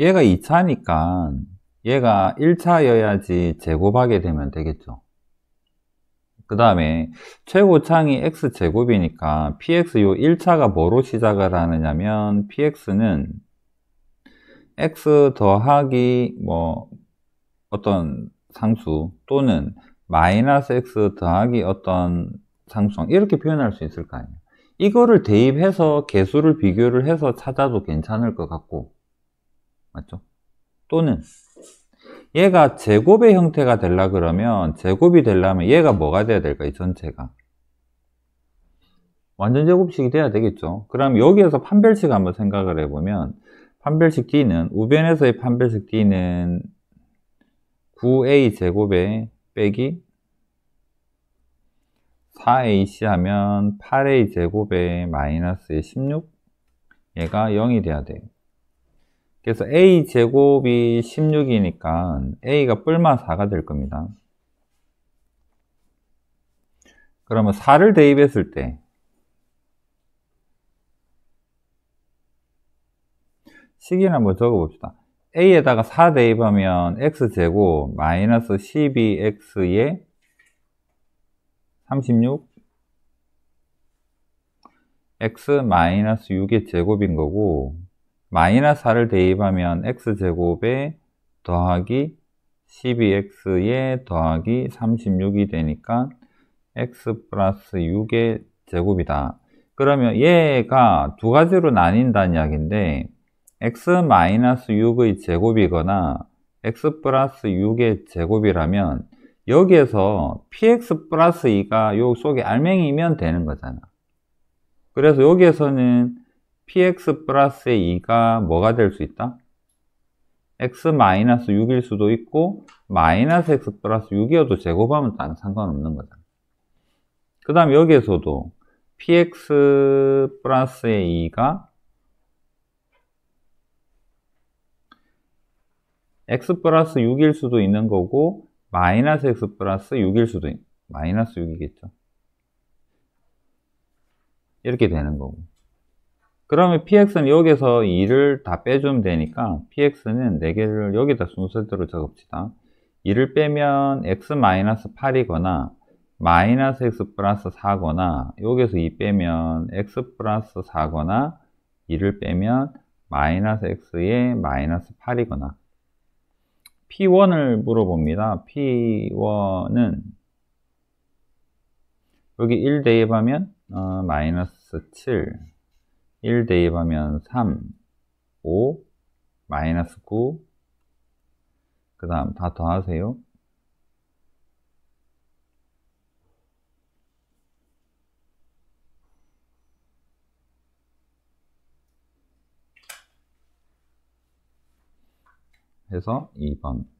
얘가 2차니까 얘가 1차여야지 제곱하게 되면 되겠죠. 그 다음에 최고창이 x제곱이니까 px 요 1차가 뭐로 시작을 하느냐면 px는 x 더하기 뭐 어떤 상수 또는 마이너스 x 더하기 어떤 상수 이렇게 표현할 수 있을 거 아니에요. 이거를 대입해서 개수를 비교를 해서 찾아도 괜찮을 것 같고 맞죠? 또는 얘가 제곱의 형태가 되려 그러면 제곱이 되려면 얘가 뭐가 돼야 될까 이 전체가 완전 제곱식이 돼야 되겠죠 그럼 여기에서 판별식 한번 생각을 해보면 판별식 D는 우변에서의 판별식 D는 9a 제곱에 빼기 4ac 하면 8a 제곱에 마이너스 16 얘가 0이 돼야 돼요 그래서 a 제곱이 16이니까 a가 뿔마 4가 될 겁니다. 그러면 4를 대입했을 때 10이나 한번 적어봅시다. a에다가 4 대입하면 x제곱 마이너스 12x에 36 x 마이너스 6의 제곱인 거고 마이너스 4를 대입하면 x제곱에 더하기 12x에 더하기 36이 되니까 x 플러스 6의 제곱이다. 그러면 얘가 두 가지로 나뉜다는 이야기인데 x 마이너스 6의 제곱이거나 x 플러스 6의 제곱이라면 여기에서 px 플러스 2가 요 속에 알맹이면 되는 거잖아. 그래서 여기에서는 px 플러스의 2가 뭐가 될 수 있다? x 마이너스 6일 수도 있고 마이너스 x 플러스 6이어도 제곱하면 다 상관없는 거잖아 그 다음 여기에서도 px 플러스 2가 x 플러스 6일 수도 있는 거고 마이너스 x 플러스 6일 수도 있, 마이너스 6이겠죠 이렇게 되는 거고 그러면 px는 여기서 2를 다 빼주면 되니까 px는 4개를 여기다 순서대로 적읍시다 2를 빼면 x-8이거나 마이너스 x 플러스 4거나 여기서 2 빼면 x 플러스 4거나 2를 빼면 마이너스 x에 마이너스 8이거나 p1을 물어봅니다 p1은 여기 1 대입하면 어, 마이너스 7 1 대입하면 3, 5, 마이너스 9, 그 다음 다 더하세요. 해서 2번